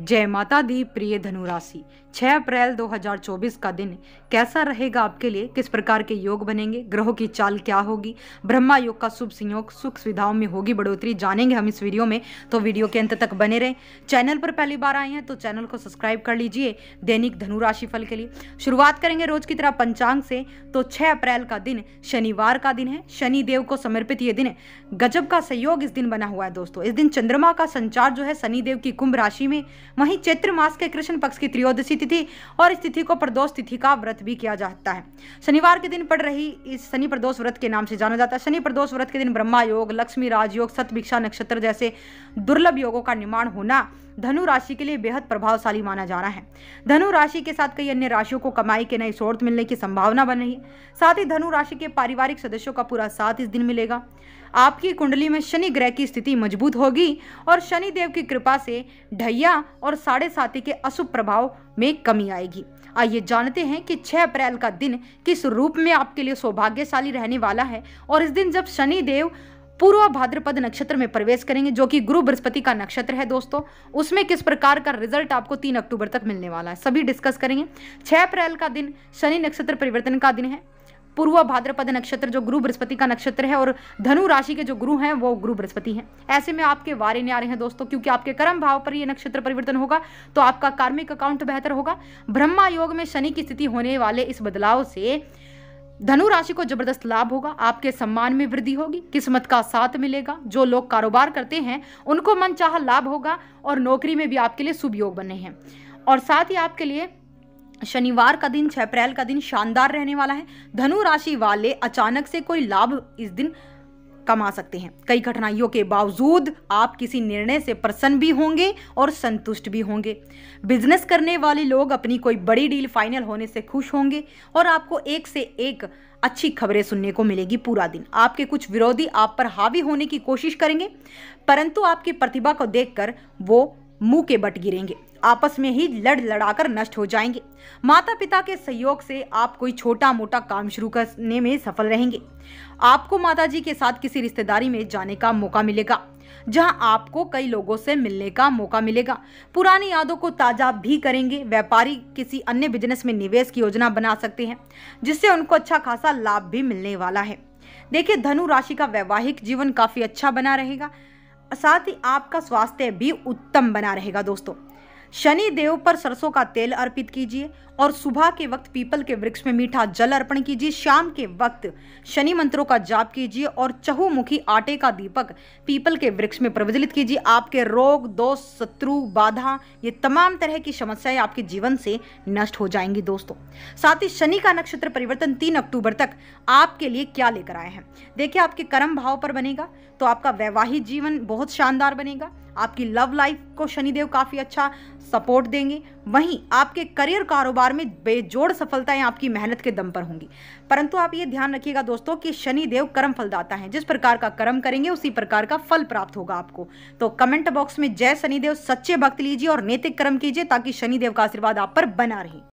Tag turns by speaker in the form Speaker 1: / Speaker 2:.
Speaker 1: जय माता दी प्रिय धनुराशि 6 अप्रैल 2024 का दिन कैसा रहेगा आपके लिए किस प्रकार के योग बनेंगे ग्रहों की चाल क्या होगी ब्रह्मा योग का शुभ संयोग सुख सुविधाओं में होगी बढ़ोतरी जानेंगे हम इस वीडियो में तो वीडियो के अंत तक बने रहें चैनल पर पहली बार आए हैं तो चैनल को सब्सक्राइब कर लीजिए दैनिक धनुराशि फल के लिए शुरुआत करेंगे रोज की तरह पंचांग से तो छः अप्रैल का दिन शनिवार का दिन है शनिदेव को समर्पित ये दिन गजब का सहयोग इस दिन बना हुआ है दोस्तों इस दिन चंद्रमा का संचार जो है शनिदेव की कुंभ राशि में वहीं चैत्र मास के कृष्ण पक्ष की त्रियोदशी तिथि और इस तिथि को प्रदोष तिथि का व्रत भी किया जाता है शनिवार के दिन पड़ रही इस शनि प्रदोष व्रत के नाम से जाना जाता है शनि प्रदोष व्रत के दिन ब्रह्मा योग लक्ष्मी राजयोग सतभिक्षा नक्षत्र जैसे दुर्लभ योगों का निर्माण होना धनु राशि के लिए बेहद प्रभावशाली माना जा रहा है धनु राशि के साथ कई अन्य राशियों को कमाई के नए स्रोत मिलने की संभावना बन रही है साथ ही धनु राशि के पारिवारिक सदस्यों का पूरा साथ इस दिन मिलेगा आपकी कुंडली में शनि ग्रह की स्थिति मजबूत होगी और शनि देव की कृपा से ढैया और साढ़े साथी के अशुभ प्रभाव में कमी आएगी आइए जानते हैं कि 6 अप्रैल का दिन किस रूप में आपके लिए सौभाग्यशाली रहने वाला है और इस दिन जब शनि देव पूर्व भाद्रपद नक्षत्र में प्रवेश करेंगे जो कि गुरु बृहस्पति का नक्षत्र है दोस्तों उसमें किस प्रकार का रिजल्ट आपको तीन अक्टूबर तक मिलने वाला है सभी डिस्कस करेंगे 6 अप्रैल का दिन शनि नक्षत्र परिवर्तन का दिन है पूर्व भाद्रपद नक्षत्र जो गुरु बृहस्पति का नक्षत्र है और धनु राशि के जो गुरु हैं वो गुरु बृहस्पति हैं ऐसे में आपके वारे रहे हैं दोस्तों क्योंकि आपके कर्म भाव पर ये नक्षत्र परिवर्तन होगा तो आपका कार्मिक अकाउंट बेहतर होगा ब्रह्मा योग में शनि की स्थिति होने वाले इस बदलाव से धनु राशि को जबरदस्त लाभ होगा आपके सम्मान में वृद्धि होगी किस्मत का साथ मिलेगा जो लोग कारोबार करते हैं उनको मन लाभ होगा और नौकरी में भी आपके लिए शुभ योग बने हैं और साथ ही आपके लिए शनिवार का दिन छह अप्रैल का दिन शानदार रहने वाला है धनु राशि वाले अचानक से कोई लाभ इस दिन कमा सकते हैं कई कठिनाइयों के बावजूद आप किसी निर्णय से प्रसन्न भी होंगे और संतुष्ट भी होंगे बिजनेस करने वाले लोग अपनी कोई बड़ी डील फाइनल होने से खुश होंगे और आपको एक से एक अच्छी खबरें सुनने को मिलेगी पूरा दिन आपके कुछ विरोधी आप पर हावी होने की कोशिश करेंगे परंतु आपकी प्रतिभा को देखकर वो मुंह के बट गिरेंगे आपस में ही लड़ लड़ाकर नष्ट हो जाएंगे माता पिता के सहयोग से आप कोई छोटा मोटा काम शुरू करने में सफल रहेंगे आपको माता जी के साथ किसी रिश्तेदारी में जाने का मौका मिलेगा जहां आपको कई लोगों से मिलने का मौका मिलेगा पुरानी यादों को ताजा भी करेंगे व्यापारी किसी अन्य बिजनेस में निवेश की योजना बना सकते हैं जिससे उनको अच्छा खासा लाभ भी मिलने वाला है देखिए धनु राशि का वैवाहिक जीवन काफी अच्छा बना रहेगा साथ ही आपका स्वास्थ्य भी उत्तम बना रहेगा दोस्तों शनि देव पर सरसों का तेल अर्पित कीजिए और सुबह के वक्त पीपल के वृक्ष में मीठा जल अर्पण कीजिए शाम के वक्त शनि मंत्रों का जाप कीजिए और चहुमुखी आटे का दीपक पीपल के वृक्ष में प्रज्वलित कीजिए आपके रोग दोष शत्रु बाधा ये तमाम तरह की समस्याएं आपके जीवन से नष्ट हो जाएंगी दोस्तों साथ ही शनि का नक्षत्र परिवर्तन तीन अक्टूबर तक आपके लिए क्या लेकर आए हैं देखिए आपके कर्म भाव पर बनेगा तो आपका वैवाहिक जीवन बहुत शानदार बनेगा आपकी लव लाइफ को शनिदेव काफ़ी अच्छा सपोर्ट देंगे वहीं आपके करियर कारोबार में बेजोड़ सफलताएं आपकी मेहनत के दम पर होंगी परंतु आप ये ध्यान रखिएगा दोस्तों कि शनिदेव कर्म फलदाता है जिस प्रकार का कर्म करेंगे उसी प्रकार का फल प्राप्त होगा आपको तो कमेंट बॉक्स में जय शनिदेव सच्चे भक्त लीजिए और नैतिक कर्म कीजिए ताकि शनिदेव का आशीर्वाद आप पर बना रहे